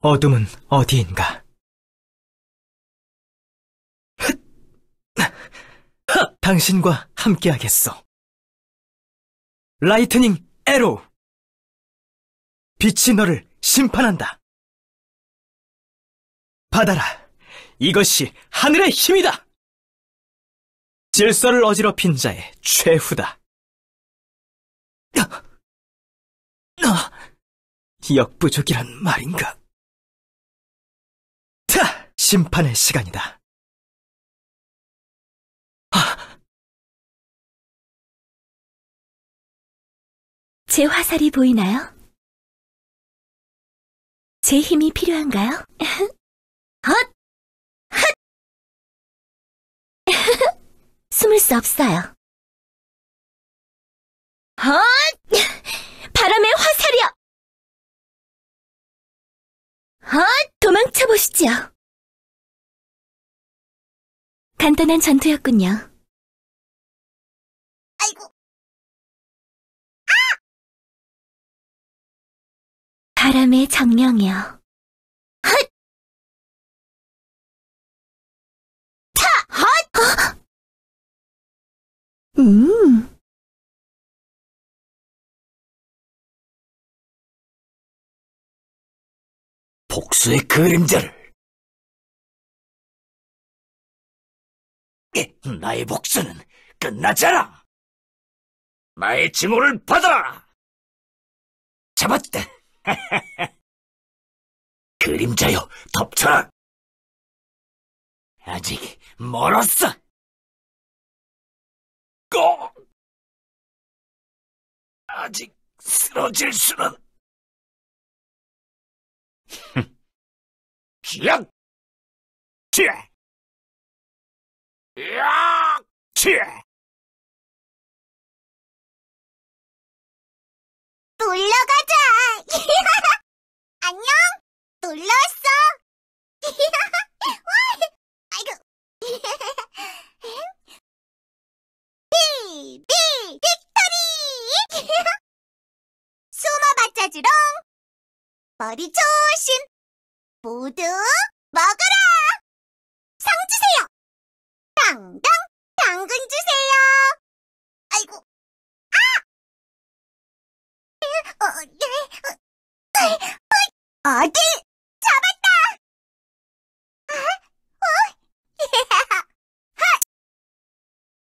어둠은 어디인가. 당신과 함께하겠어. 라이트닝 에로! 빛이 너를 심판한다. 받아라. 이것이 하늘의 힘이다! 질서를 어지럽힌 자의 최후다. 역부족이란 말인가? 심판의 시간이다. 하! 아. 제 화살이 보이나요? 제 힘이 필요한가요? 헛! 헛! 숨을 수 없어요. 헛! 바람의 화살이요! 헛! 도망쳐보시죠. 간단한 전투였군요. 아이고. 아! 바람의 정령이요. 어? 음. 복수의 그림자를 함 나의 복수는 끝났잖아 나의 징호를 받아라. 잡았다. 그림자여, 덮쳐라. 아직 멀었어. 꼭 아직 쓰러질 수는. 흥! 기약! 기약! 야! 치! 놀러 가자! 안녕! 놀러 왔어! 비비 빅토리! 숨어맞자 주롱! 머리 조심! 모두 먹어! 당근 주세요. 아이고, 아! 어, 네. 어디? 네. 어, 네. 어, 네.